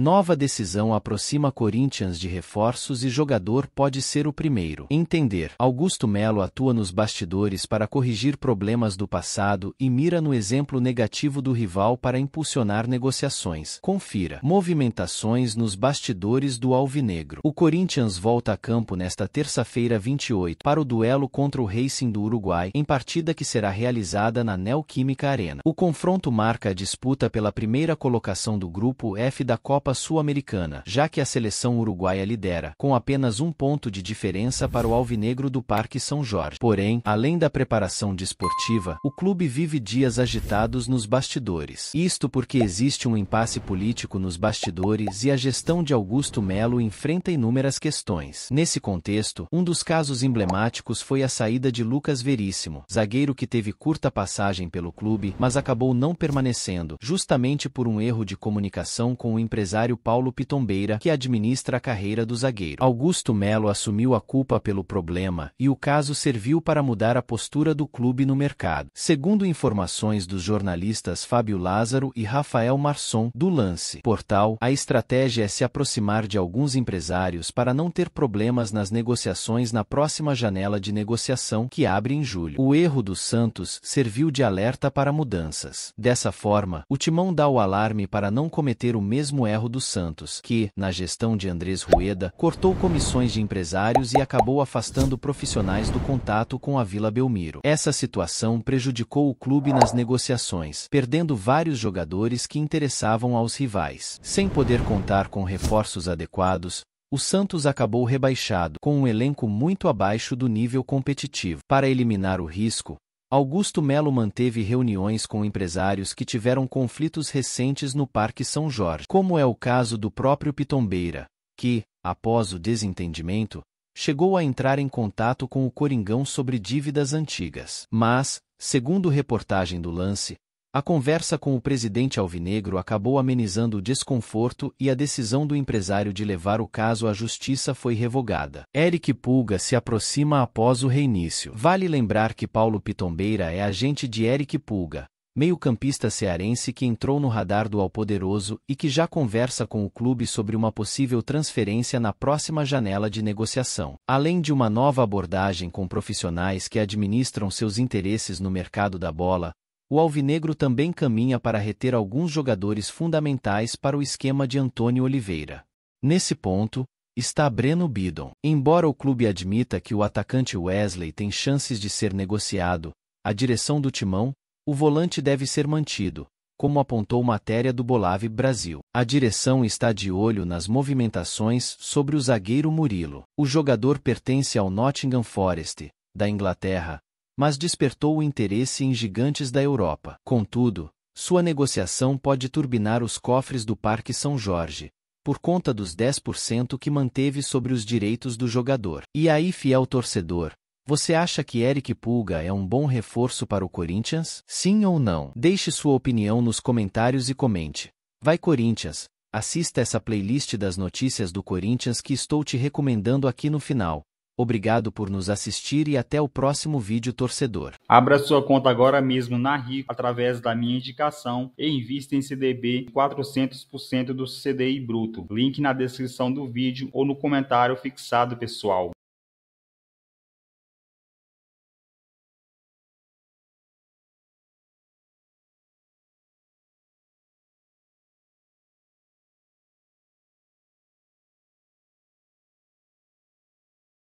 Nova decisão aproxima Corinthians de reforços e jogador pode ser o primeiro. Entender. Augusto Melo atua nos bastidores para corrigir problemas do passado e mira no exemplo negativo do rival para impulsionar negociações. Confira. Movimentações nos bastidores do Alvinegro. O Corinthians volta a campo nesta terça-feira 28 para o duelo contra o Racing do Uruguai, em partida que será realizada na Neoquímica Arena. O confronto marca a disputa pela primeira colocação do grupo F da Copa Copa Sul-Americana, já que a seleção uruguaia lidera, com apenas um ponto de diferença para o alvinegro do Parque São Jorge. Porém, além da preparação desportiva, o clube vive dias agitados nos bastidores. Isto porque existe um impasse político nos bastidores e a gestão de Augusto Melo enfrenta inúmeras questões. Nesse contexto, um dos casos emblemáticos foi a saída de Lucas Veríssimo, zagueiro que teve curta passagem pelo clube, mas acabou não permanecendo, justamente por um erro de comunicação com o empresário empresário Paulo Pitombeira, que administra a carreira do zagueiro. Augusto Melo assumiu a culpa pelo problema e o caso serviu para mudar a postura do clube no mercado. Segundo informações dos jornalistas Fábio Lázaro e Rafael Marçom do Lance Portal, a estratégia é se aproximar de alguns empresários para não ter problemas nas negociações na próxima janela de negociação que abre em julho. O erro do Santos serviu de alerta para mudanças. Dessa forma, o timão dá o alarme para não cometer o mesmo erro Ferro dos Santos, que, na gestão de Andrés Rueda, cortou comissões de empresários e acabou afastando profissionais do contato com a Vila Belmiro. Essa situação prejudicou o clube nas negociações, perdendo vários jogadores que interessavam aos rivais. Sem poder contar com reforços adequados, o Santos acabou rebaixado, com um elenco muito abaixo do nível competitivo. Para eliminar o risco, Augusto Melo manteve reuniões com empresários que tiveram conflitos recentes no Parque São Jorge, como é o caso do próprio Pitombeira, que, após o desentendimento, chegou a entrar em contato com o Coringão sobre dívidas antigas. Mas, segundo reportagem do Lance, a conversa com o presidente alvinegro acabou amenizando o desconforto e a decisão do empresário de levar o caso à justiça foi revogada. Eric Pulga se aproxima após o reinício. Vale lembrar que Paulo Pitombeira é agente de Eric Pulga, meio-campista cearense que entrou no radar do Alpoderoso e que já conversa com o clube sobre uma possível transferência na próxima janela de negociação. Além de uma nova abordagem com profissionais que administram seus interesses no mercado da bola, o Alvinegro também caminha para reter alguns jogadores fundamentais para o esquema de Antônio Oliveira. Nesse ponto, está Breno Bidon. Embora o clube admita que o atacante Wesley tem chances de ser negociado, a direção do timão, o volante deve ser mantido, como apontou matéria do Bolave Brasil. A direção está de olho nas movimentações sobre o zagueiro Murilo. O jogador pertence ao Nottingham Forest, da Inglaterra, mas despertou o interesse em gigantes da Europa. Contudo, sua negociação pode turbinar os cofres do Parque São Jorge, por conta dos 10% que manteve sobre os direitos do jogador. E aí, fiel torcedor, você acha que Eric Pulga é um bom reforço para o Corinthians? Sim ou não? Deixe sua opinião nos comentários e comente. Vai Corinthians! Assista essa playlist das notícias do Corinthians que estou te recomendando aqui no final Obrigado por nos assistir e até o próximo vídeo torcedor. Abra sua conta agora mesmo na Rico através da minha indicação e invista em CDB 400% do CDI bruto. Link na descrição do vídeo ou no comentário fixado, pessoal.